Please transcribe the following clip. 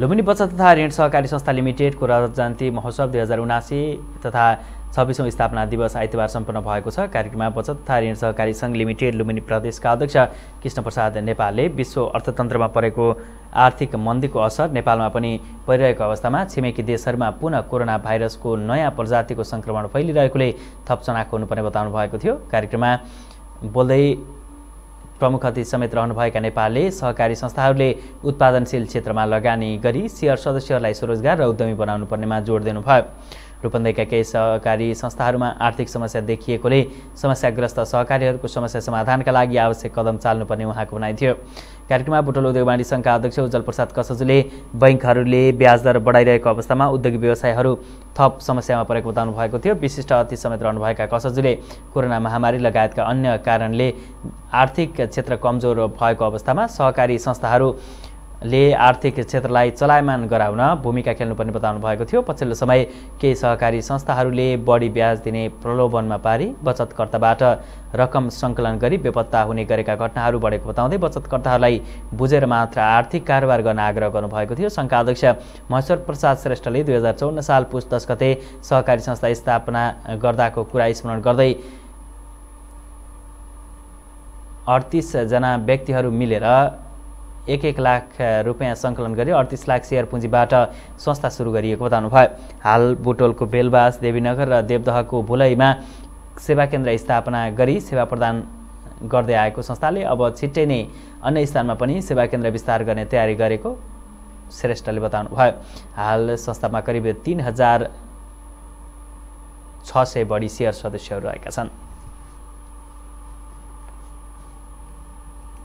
लुम्बिनी बचत तथा ऋण सहकारी संस्था लिमिटेडको रजत जयन्ती महोत्सव दुई हजार उनासी तथा छब्बिसौँ स्थापना दिवस आइतबार सम्पन्न भएको छ कार्यक्रममा बचत तथा ऋण सहकारी सङ्घ लिमिटेड लुम्बिनी प्रदेशका अध्यक्ष कृष्णप्रसाद नेपालले विश्व अर्थतन्त्रमा परेको आर्थिक मन्दीको असर नेपालमा पनि परिरहेको अवस्थामा छिमेकी देशहरूमा पुनः कोरोना भाइरसको नयाँ प्रजातिको सङ्क्रमण फैलिरहेकोले थप चनाखो हुनुपर्ने बताउनु भएको थियो कार्यक्रममा बोल्दै प्रमुख अतिथि समेत रहनुभएका नेपालले सहकारी संस्थाहरूले उत्पादनशील क्षेत्रमा लगानी गरी सेयर सदस्यहरूलाई स्वरोजगार र उद्यमी बनाउनु पर्नेमा जोड दिनुभयो रूपन्देहीका केही सहकारी संस्थाहरूमा आर्थिक समस्या देखिएकोले समस्याग्रस्त सहकारीहरूको समस्या समाधानका लागि आवश्यक कदम चाल्नुपर्ने उहाँको भनाइ थियो कार्यक्रममा बुटल उद्योग वाणी सङ्घका अध्यक्ष उज्जवल प्रसाद कसजुले बैङ्कहरूले ब्याजदर बढाइरहेको अवस्थामा उद्योग व्यवसायहरू थप समस्यामा परेको बताउनु भएको थियो विशिष्ट अतिथि समेत रहनुभएका कसजुले कोरोना महामारी लगायतका अन्य कारणले आर्थिक क्षेत्र कमजोर भएको अवस्थामा सहकारी संस्थाहरू ले आर्थिक क्षेत्रलाई चलायमान गराउन भूमिका खेल्नुपर्ने बताउनु भएको थियो पछिल्लो समय केही सहकारी संस्थाहरूले बढी ब्याज दिने प्रलोभनमा पारी बचतकर्ताबाट रकम सङ्कलन गरी बेपत्ता हुने गरेका घटनाहरू बढेको बताउँदै बचतकर्ताहरूलाई बुझेर मात्र आर्थिक कारोबार गर्न आग्रह गर्नुभएको थियो सङ्घका अध्यक्ष महेश्वर प्रसाद श्रेष्ठले दुई हजार चौन्न साल पुस दस गते सहकारी संस्था स्थापना गर्दाको कुरा स्मरण गर्दै अडतिसजना व्यक्तिहरू मिलेर एक एक लाख रुपियाँ सङ्कलन गरी अडतिस लाख सेयर पुँजीबाट संस्था सुरु गरिएको बताउनु भयो हाल बुटोलको बेलबास देवीनगर र देवदहको भुलैमा सेवा केन्द्र स्थापना गरी सेवा प्रदान गर्दै आएको संस्थाले अब छिट्टै नै अन्य स्थानमा पनि सेवा केन्द्र विस्तार गर्ने तयारी गरेको श्रेष्ठले बताउनुभयो हाल संस्थामा करिब तिन हजार छ सय बढी सेयर सदस्यहरू रहेका छन्